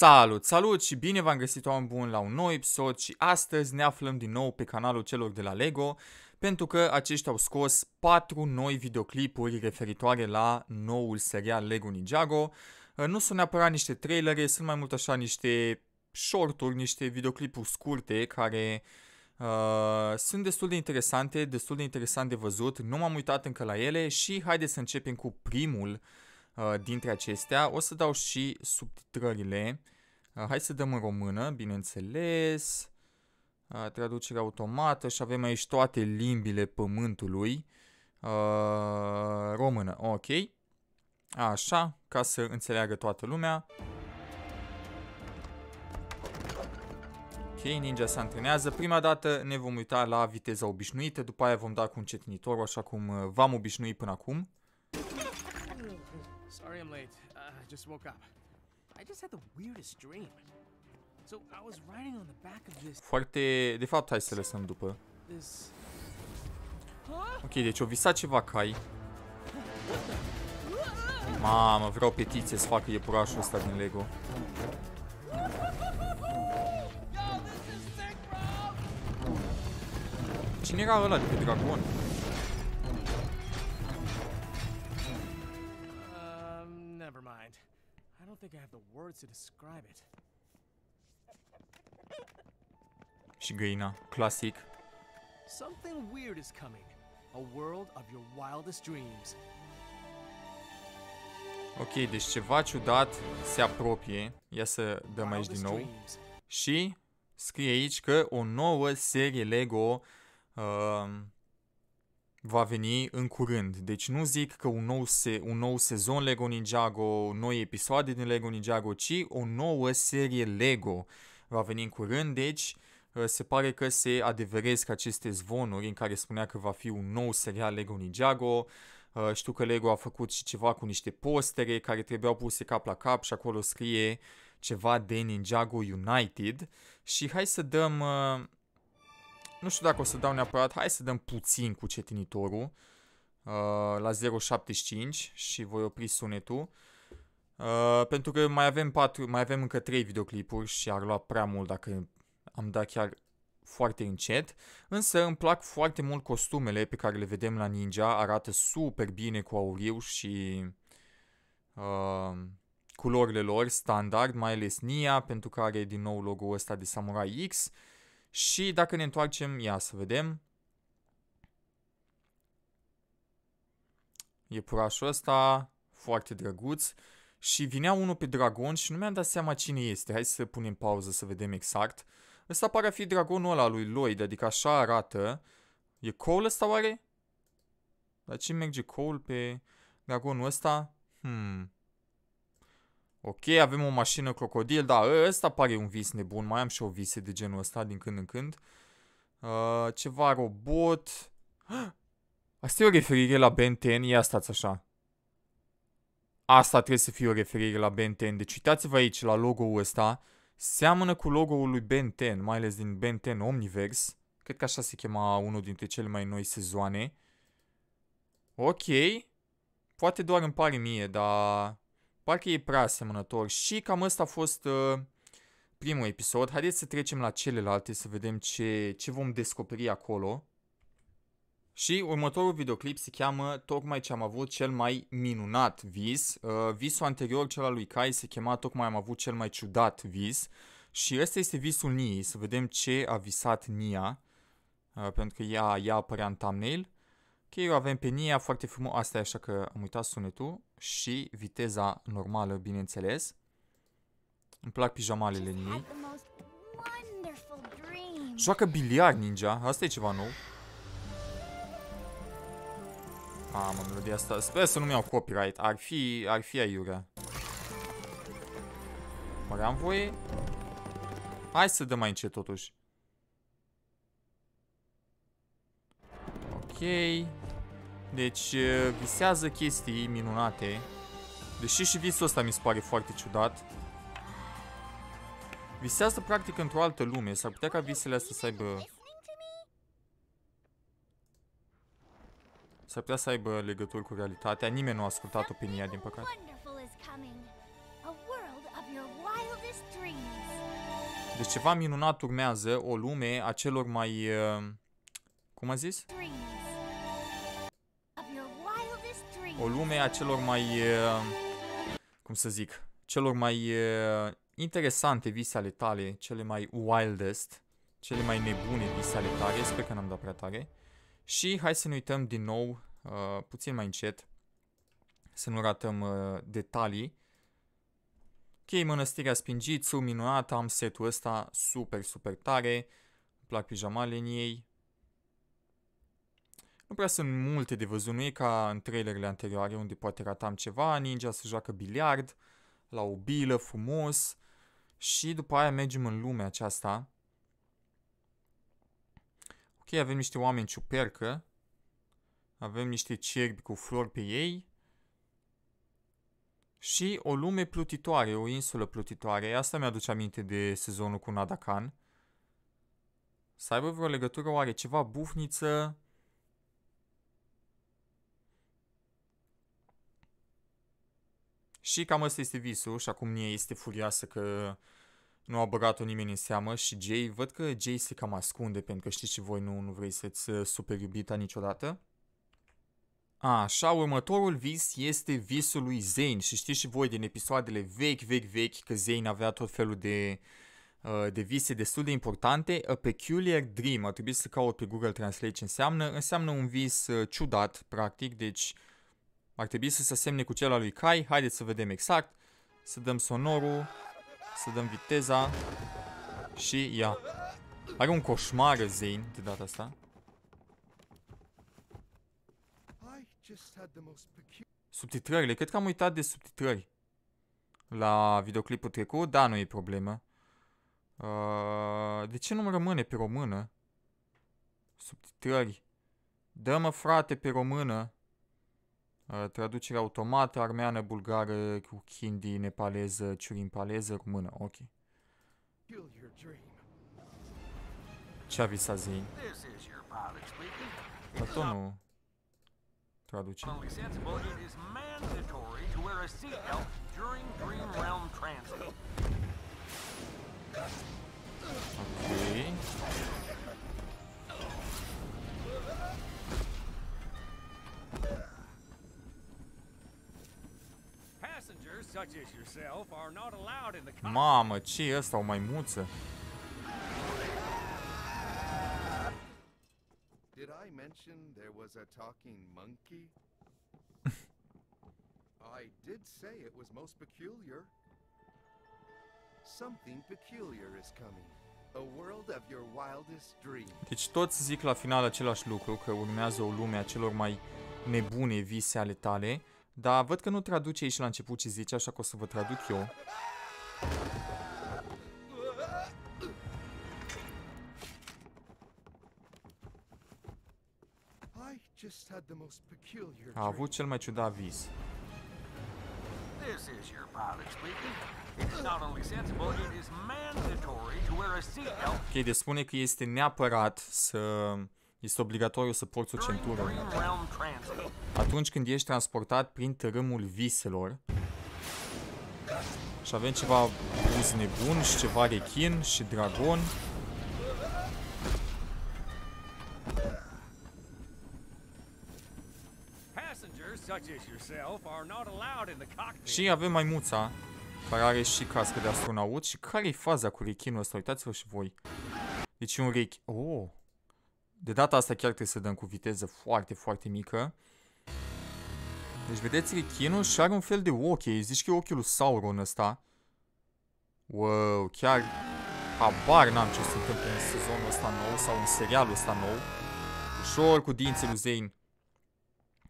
Salut, salut și bine v-am găsit oameni buni la un nou episod și astăzi ne aflăm din nou pe canalul celor de la LEGO pentru că aceștia au scos 4 noi videoclipuri referitoare la noul serial LEGO Ninjago. Ă, nu sunt neapărat niște trailere, sunt mai mult așa niște shorturi, niște videoclipuri scurte care uh, sunt destul de interesante, destul de interesant de văzut, nu m-am uitat încă la ele și haideți să începem cu primul uh, Uh, dintre acestea. O să dau și subtitrările. Uh, hai să dăm în română, bineînțeles. Uh, traducere automată și avem aici toate limbile pământului. Română, ok. Așa, ca să înțeleagă toată lumea. Ok, ninja se antrenează. Prima dată ne vom uita la viteza obișnuită, după aia vom da cu încetinitorul, așa cum v-am obișnuit până acum. Sorry I'm late. Uh, I just woke up. I just had the weirdest dream. So I was riding on the back of this... Foarte... De fapt, hai să lăsăm după. This... Ok, deci o visat ceva cai. Mamă, vreau petiție să facă iepurașul ăsta din Lego. Cine era ăla de pe Dragon? words to describe it. Și găina, clasic. Something weird is coming. A world of your wildest dreams. Ok, deci ceva ciudat se apropie. Ia să dăm aici din nou. Și scrie aici că o nouă serie Lego uh, va veni în curând. Deci nu zic că un nou, se, un nou sezon Lego Ninjago, noi episoade din Lego Ninjago, ci o nouă serie Lego va veni în curând. Deci uh, se pare că se adeveresc aceste zvonuri în care spunea că va fi un nou serial Lego Ninjago. Uh, știu că Lego a făcut și ceva cu niște postere care trebuiau puse cap la cap și acolo scrie ceva de Ninjago United. Și hai să dăm uh, nu știu dacă o să dau neapărat. Hai să dăm puțin cu cetinitorul uh, la 0.75 și voi opri sunetul. Uh, pentru că mai avem, patru, mai avem încă 3 videoclipuri și ar lua prea mult dacă am dat chiar foarte încet, însă îmi plac foarte mult costumele pe care le vedem la Ninja, arată super bine cu auriu și uh, culorile lor standard, mai ales Nia, pentru că are din nou logo-ul ăsta de Samurai X. Uh, și dacă ne întoarcem, ia să vedem. E purașul ăsta, foarte drăguț. Și vinea unul pe dragon și nu mi-am dat seama cine este. Hai să punem pauză să vedem exact. Ăsta pare a fi dragonul ăla lui Lloyd, adică așa arată. E Cole ăsta oare? Dar ce merge Cole pe dragonul ăsta? Hmm... Ok, avem o mașină crocodil, da, ă, ăsta pare un vis nebun, mai am și o vise de genul ăsta din când în când. Uh, ceva robot. Asta e o referire la Ben 10, ia stați așa. Asta trebuie să fie o referire la Ben 10, deci uitați-vă aici la logo-ul ăsta. Seamănă cu logo-ul lui Ben 10, mai ales din Ben 10 Omniverse. Cred că așa se chema unul dintre cele mai noi sezoane. Ok. Poate doar îmi pare mie, dar... Parcă e prea asemănător și cam ăsta a fost uh, primul episod. Haideți să trecem la celelalte să vedem ce, ce vom descoperi acolo. Și următorul videoclip se cheamă Tocmai ce am avut cel mai minunat vis. Uh, visul anterior, cel al lui Kai, se chema Tocmai am avut cel mai ciudat vis. Și ăsta este visul Nii, să vedem ce a visat Nia, uh, pentru că ea, ea apărea în thumbnail. Ok, avem pe Nia, foarte frumos. Asta e așa că am uitat sunetul. Și viteza normală, bineînțeles. Îmi plac pijamalele Niei. Joacă biliar ninja. Asta e ceva nou. Mamă, melodia asta. Sper să nu-mi iau copyright. Ar fi, ar fi aiurea. Mă am voie? Hai să dăm mai încet totuși. Ok. Deci, uh, visează chestii minunate. Deși și visul ăsta mi se pare foarte ciudat. Visează practic într-o altă lume. S-ar putea ca visele astea să aibă... S-ar putea să aibă legături cu realitatea. Nimeni nu a ascultat opinia, din păcate. Deci ceva minunat urmează o lume a celor mai... Uh, cum a zis? Dreams. o lume a celor mai, eh, cum să zic, celor mai eh, interesante vise ale tale, cele mai wildest, cele mai nebune vise ale tale, sper că n-am dat prea tare. Și hai să ne uităm din nou, uh, puțin mai încet, să nu ratăm uh, detalii. Ok, Mănăstirea Spingițu, minunată, am setul ăsta super, super tare. Îmi plac pijamalele în ei, nu prea sunt multe de văzut, nu e ca în trailerele anterioare unde poate ratam ceva, ninja se joacă biliard, la o bilă frumos și după aia mergem în lumea aceasta. Ok, avem niște oameni ciupercă, avem niște cerbi cu flori pe ei și o lume plutitoare, o insulă plutitoare. Asta mi-aduce aminte de sezonul cu Nadakan. Să aibă vreo legătură oare ceva bufniță Și cam ăsta este visul și acum Nia este furioasă că nu a băgat-o nimeni în seamă și Jay, văd că Jay se cam ascunde pentru că știți și voi nu, nu vrei să-ți uh, super iubita niciodată. Așa, următorul vis este visul lui Zane și știți și voi din episoadele vechi, vechi, vechi că Zane avea tot felul de, uh, de vise destul de importante. A peculiar dream, a trebuit să caut pe Google Translate ce înseamnă. Înseamnă un vis uh, ciudat, practic, deci uh, ar trebui să se asemne cu cel al lui Kai. Haideți să vedem exact. Să dăm sonorul. Să dăm viteza. Și ia. Are un coșmar Zane de data asta. Subtitrările. Cred că am uitat de subtitrări. La videoclipul trecut. Da, nu e problemă. Uh, de ce nu-mi rămâne pe română? Subtitrări. Dă-mă, frate, pe română. Uh, traducere automată, armeană, bulgară, hindi, nepaleză, ciurimpaleză, română. Ok. Ce avisează ei? Dar tot nu traduce. Ok. Mamă, ce e asta? O maimuță? Did I mention there was a talking monkey? I did say it was most peculiar. Something peculiar is coming. A world of your wildest Deci toți zic la final același lucru, că urmează o lume a celor mai nebune vise ale tale. Dar văd că nu traduce aici la început ce zice, așa că o să vă traduc eu. A avut cel mai ciudat vis. Ok, de deci spune că este neapărat să este obligatoriu să porți o centură. Atunci când ești transportat prin tărâmul viselor. Și avem ceva buz nebun și ceva rechin și dragon. Și avem maimuța care are și cască de astronaut și care e faza cu rechinul ăsta? Uitați-vă și voi. Deci un rechin. Oh! De data asta chiar trebuie să dăm cu viteză foarte, foarte mică. Deci vedeți chinul și are un fel de ochi. Îi zici că e ochiul lui Sauron ăsta. Wow, chiar habar n-am ce se întâmplă în sezonul ăsta nou sau în serialul ăsta nou. Ușor cu dinții lui Zane.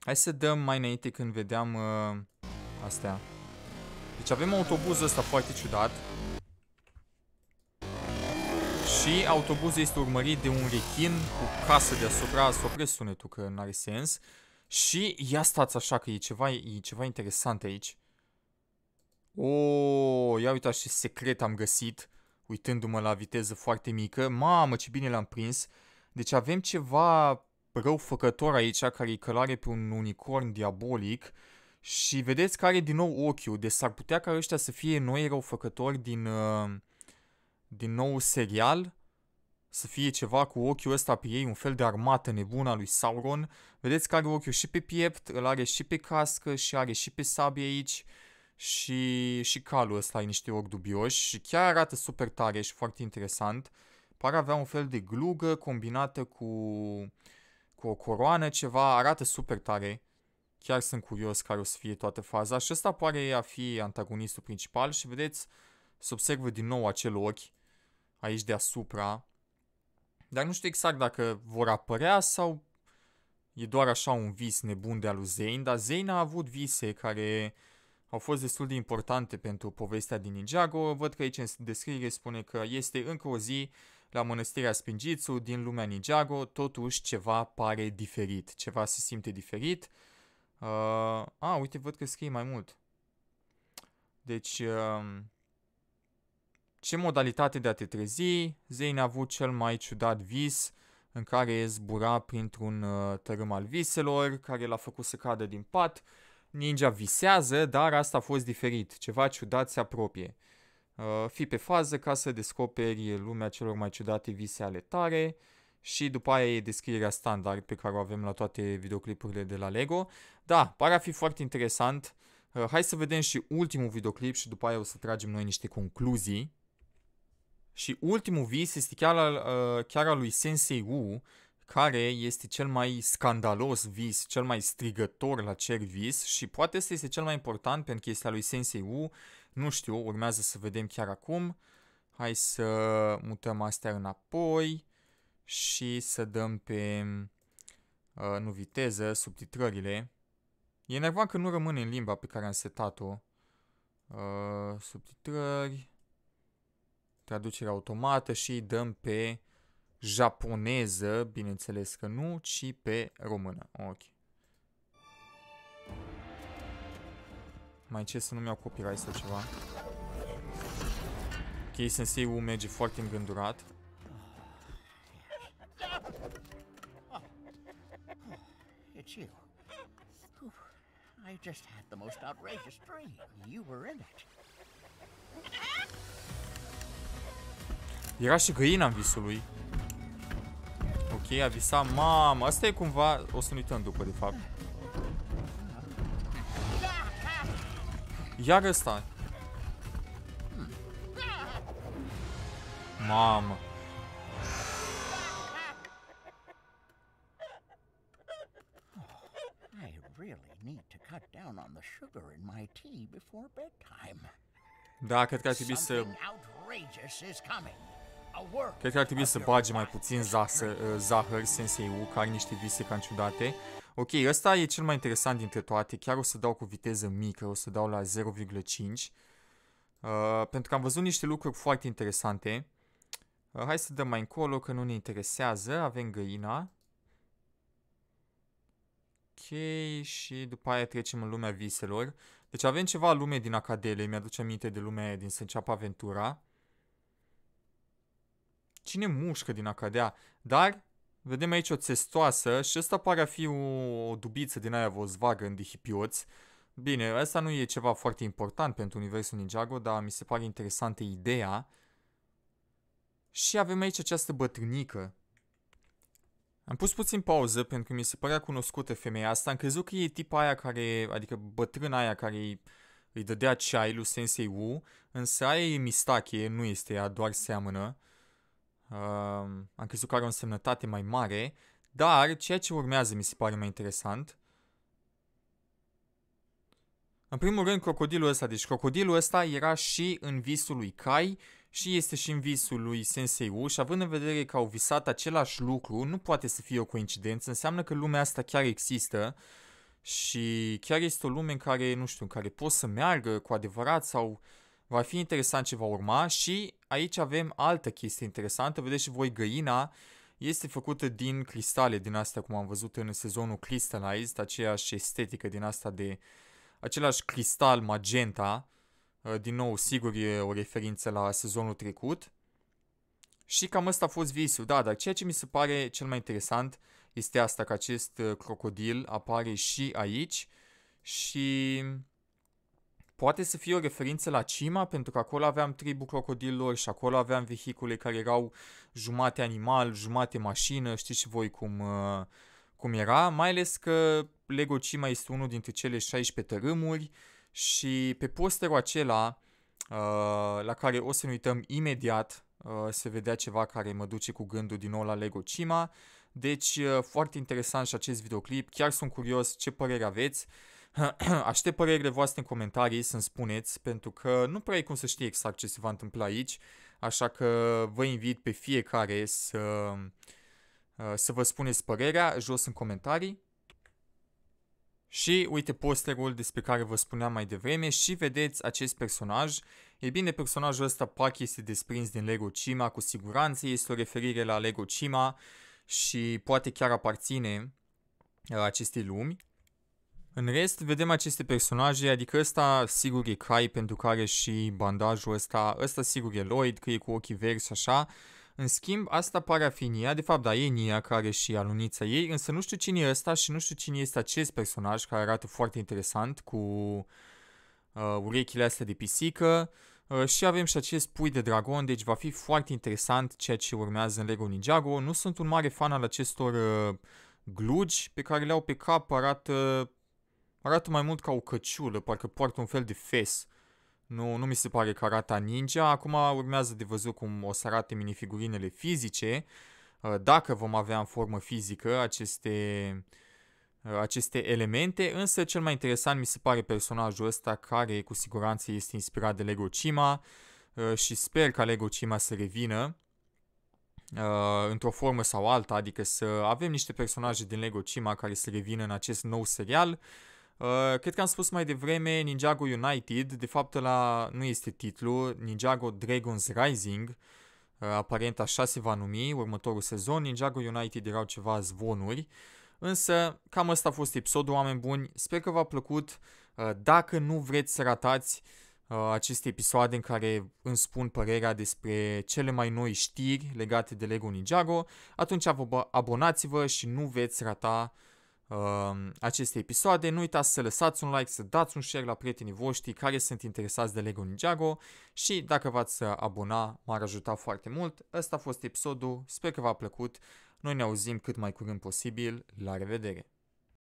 Hai să dăm mai înainte când vedeam uh, astea. Deci avem autobuzul ăsta foarte ciudat. Și autobuzul este urmărit de un rechin cu casă deasupra, să opresc sunetul că n-are sens. Și ia stați așa că e ceva, e ceva interesant aici. O, oh, ia uitați ce secret am găsit, uitându-mă la viteză foarte mică. Mamă, ce bine l-am prins. Deci avem ceva răufăcător aici care e călare pe un unicorn diabolic. Și vedeți care din nou ochiul, deci s-ar putea ca ăștia să fie noi răufăcători din, uh, din nou serial să fie ceva cu ochiul ăsta pe ei, un fel de armată nebună a lui Sauron. Vedeți că are ochiul și pe piept, îl are și pe cască și are și pe sabie aici și, și calul ăsta e niște ochi dubioși și chiar arată super tare și foarte interesant. Pare avea un fel de glugă combinată cu, cu o coroană, ceva, arată super tare. Chiar sunt curios care o să fie toată faza și ăsta pare a fi antagonistul principal și vedeți, se observă din nou acel ochi aici deasupra dar nu știu exact dacă vor apărea sau e doar așa un vis nebun de al lui Zane, dar Zane a avut vise care au fost destul de importante pentru povestea din Ninjago. Văd că aici în descriere spune că este încă o zi la mănăstirea Spingitsu din lumea Ninjago, totuși ceva pare diferit, ceva se simte diferit. Uh, a, uite, văd că scrie mai mult. Deci, uh, ce modalitate de a te trezi? Zane a avut cel mai ciudat vis în care zbura printr-un uh, tărâm al viselor, care l-a făcut să cadă din pat. Ninja visează, dar asta a fost diferit. Ceva ciudat se apropie. Uh, fi pe fază ca să descoperi lumea celor mai ciudate vise ale tare și după aia e descrierea standard pe care o avem la toate videoclipurile de la LEGO. Da, pare a fi foarte interesant. Uh, hai să vedem și ultimul videoclip și după aia o să tragem noi niște concluzii și ultimul vis este chiar al, uh, chiar al lui Sensei Wu, care este cel mai scandalos vis, cel mai strigător la cer vis și poate să este cel mai important pentru că este al lui Sensei Wu, nu știu, urmează să vedem chiar acum. Hai să mutăm astea înapoi și să dăm pe, uh, nu viteză, subtitrările. E nervant că nu rămâne în limba pe care am setat-o. Uh, subtitrări traducere automată și dăm pe japoneză, bineînțeles că nu, ci pe română. Ok. Mai ce să nu-mi iau copyright sau ceva. Ok, sensei-ul merge foarte îngândurat. I just had the most outrageous dream. You were in it. Era și găina în visul lui. Ok, a visat Mamă, Asta e cumva... O să ne uităm după, de fapt. Iar ăsta. Hmm. Mamă. Da, cred că ar trebui să... Cred că ar trebui să bage mai puțin zahăr, uh, zahăr Sensei U, care niște vise cam ciudate. Ok, ăsta e cel mai interesant dintre toate, chiar o să dau cu viteză mică, o să dau la 0,5. Uh, pentru că am văzut niște lucruri foarte interesante. Uh, hai să dăm mai încolo, că nu ne interesează, avem găina. Ok, și după aia trecem în lumea viselor. Deci avem ceva lume din Acadele, mi-aduce aminte de lumea din Sânceapa Aventura cine mușcă din acadea, dar vedem aici o testoasă și ăsta pare a fi o, o dubiță din aia Volkswagen de hipioți. Bine, asta nu e ceva foarte important pentru universul Ninjago, dar mi se pare interesantă ideea. Și avem aici această bătrânică. Am pus puțin pauză pentru că mi se părea cunoscută femeia asta. Am crezut că e tipa aia care, adică bătrâna aia care îi, îi dădea ceai lui Sensei Wu, însă aia e Mistache, nu este ea, doar seamănă. Uh, uh, am crezut că are o însemnătate mai mare, dar ceea ce urmează mi se pare mai interesant. În primul rând, crocodilul ăsta. Deci, crocodilul ăsta era și în visul lui Kai și este și în visul lui Sensei U și având în vedere că au visat același lucru, nu poate să fie o coincidență, înseamnă că lumea asta chiar există și chiar este o lume în care, nu știu, în care poți să meargă cu adevărat sau uh, Va fi interesant ce va urma și aici avem altă chestie interesantă. Vedeți și voi, găina este făcută din cristale din astea, cum am văzut în sezonul Crystallized, aceeași estetică din asta de același cristal magenta. Uh, din nou, sigur e o referință la sezonul trecut. Și cam ăsta a fost visul, da, dar ceea ce mi se pare cel mai interesant este asta, că acest uh, crocodil apare și aici și Poate să fie o referință la Cima, pentru că acolo aveam tribu crocodilor și acolo aveam vehicule care erau jumate animal, jumate mașină, știți și voi cum, uh, cum era, mai ales că Lego Cima este unul dintre cele 16 tărâmuri și pe posterul acela, uh, la care o să ne uităm imediat, uh, se vedea ceva care mă duce cu gândul din nou la Lego Cima, deci foarte interesant și acest videoclip, chiar sunt curios ce părere aveți, Aștept părerile voastre în comentarii să-mi spuneți, pentru că nu prea e cum să știi exact ce se va întâmpla aici, așa că vă invit pe fiecare să, uh, să vă spuneți părerea jos în comentarii. Și uite posterul despre care vă spuneam mai devreme și vedeți acest personaj. E bine, personajul ăsta Pac este desprins din Lego Cima, cu siguranță este o referire la Lego Cima și poate chiar aparține acestei lumi. În rest, vedem aceste personaje, adică ăsta sigur e Cry pentru care și bandajul ăsta, ăsta sigur e Lloyd, că e cu ochii verzi așa. În schimb, asta pare a fi Nia, de fapt, da, e Nia care și alunița ei, însă nu știu cine e ăsta și nu știu cine este acest personaj care arată foarte interesant cu uh, urechile astea de pisică. Uh, și avem și acest pui de dragon, deci va fi foarte interesant ceea ce urmează în Lego Ninjago. Nu sunt un mare fan al acestor uh, glugi pe care le au pe cap, arată Arată mai mult ca o căciulă, parcă poartă un fel de fes. Nu, nu mi se pare că arată ninja. Acum urmează de văzut cum o să arate minifigurinele fizice. Uh, dacă vom avea în formă fizică aceste, uh, aceste elemente, însă cel mai interesant mi se pare personajul ăsta care cu siguranță este inspirat de Lego Cima uh, și sper ca Lego Cima să revină într-o formă sau alta, adică să avem niște personaje din Lego Cima care să revină în acest nou serial. Uh, Uh, cred că am spus mai devreme Ninjago United, de fapt la nu este titlu, Ninjago Dragons Rising, uh, aparent așa se va numi următorul sezon, Ninjago United erau ceva zvonuri, însă cam ăsta a fost episodul, oameni buni, sper că v-a plăcut, uh, dacă nu vreți să ratați aceste episoade în care îmi spun părerea despre cele mai noi știri legate de Lego Ninjago, atunci abonați-vă și nu veți rata uh, Um, aceste episoade. Nu uitați să lăsați un like, să dați un share la prietenii voștri care sunt interesați de Lego Ninjago și dacă v-ați abona, m-ar ajuta foarte mult. Ăsta a fost episodul, sper că v-a plăcut. Noi ne auzim cât mai curând posibil. La revedere!